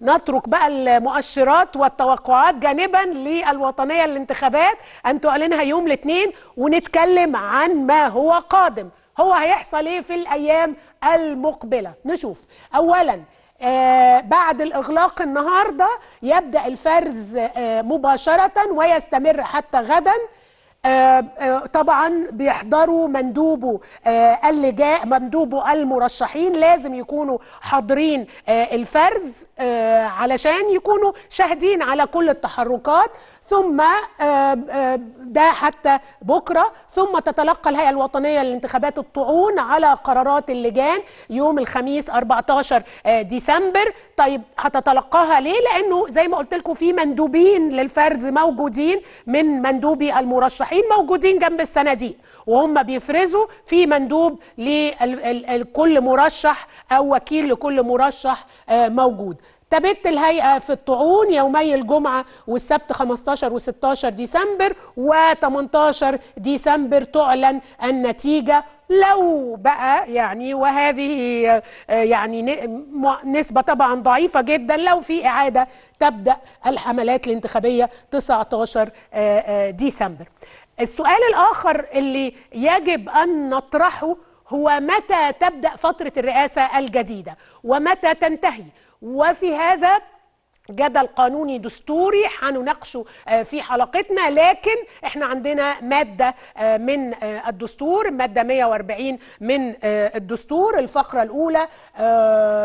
نترك بقى المؤشرات والتوقعات جانبا للوطنية للانتخابات أن تعلنها يوم الاثنين ونتكلم عن ما هو قادم هو هيحصل ايه في الأيام المقبلة نشوف أولا آه بعد الإغلاق النهاردة يبدأ الفرز آه مباشرة ويستمر حتى غداً آه، آه، طبعا بيحضروا مندوبه آه، اللجاء مندوبه المرشحين لازم يكونوا حاضرين الفرز علشان يكونوا شاهدين على كل التحركات ثم ده حتى بكرة ثم تتلقى الهيئة الوطنية للانتخابات الطعون على قرارات اللجان يوم الخميس 14 آه، ديسمبر طيب هتتلقاها ليه لأنه زي ما قلت لكم في مندوبين للفرز موجودين من مندوبي المرشحين موجودين جنب الصناديق وهم بيفرزوا في مندوب لكل مرشح أو وكيل لكل مرشح آه، موجود استبت الهيئة في الطعون يومي الجمعة والسبت 15 و16 ديسمبر و18 ديسمبر تعلن النتيجة لو بقى يعني وهذه يعني نسبة طبعا ضعيفة جدا لو في إعادة تبدأ الحملات الانتخابية 19 آه، آه، ديسمبر السؤال الآخر اللي يجب أن نطرحه هو متى تبدأ فترة الرئاسة الجديدة ومتى تنتهي وفي هذا جدل قانوني دستوري هنناقشه آه، في حلقتنا لكن احنا عندنا مادة آه، من آه، الدستور مادة 140 من الدستور الفقرة الأولى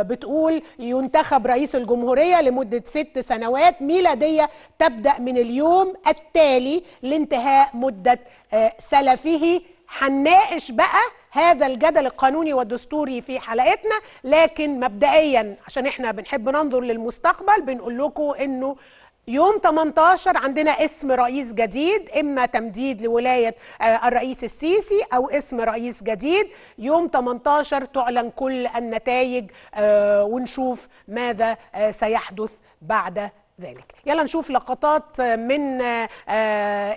بتقول ينتخب رئيس الجمهورية لمدة ست سنوات ميلادية تبدأ من اليوم التالي لانتهاء مدة سلفه هنناقش بقى هذا الجدل القانوني والدستوري في حلقتنا لكن مبدئيا عشان احنا بنحب ننظر للمستقبل بنقول لكم انه يوم 18 عندنا اسم رئيس جديد اما تمديد لولايه آه، الرئيس السيسي او اسم رئيس جديد يوم 18 تعلن كل النتائج آه، ونشوف ماذا آه، سيحدث بعد ذلك يلا نشوف لقطات من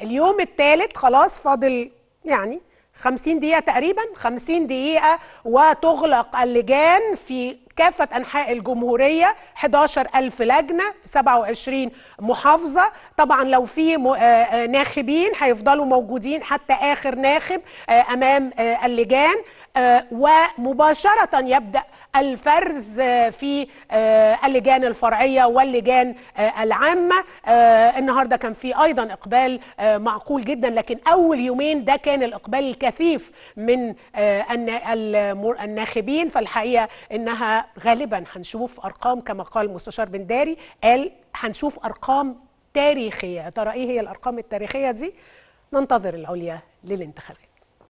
اليوم الثالث خلاص فاضل يعني 50 دقيقة تقريبا 50 دقيقة وتغلق اللجان في كافة أنحاء الجمهورية 11 ألف لجنة في 27 محافظة طبعا لو في آه، آه، ناخبين هيفضلوا موجودين حتى آخر ناخب آه، أمام اللجان ومباشرة يبدأ الفرز في آه، اللجان الفرعية واللجان آه، العامة آه، النهاردة كان في أيضا إقبال معقول جدا لكن أول يومين ده كان الإقبال الكثيف من الناخبين فالحقيقة إنها غالبا هنشوف أرقام كما قال المستشار بنداري قال هنشوف أرقام تاريخية ترى إيه هي الأرقام التاريخية دي ننتظر العليا للانتخابات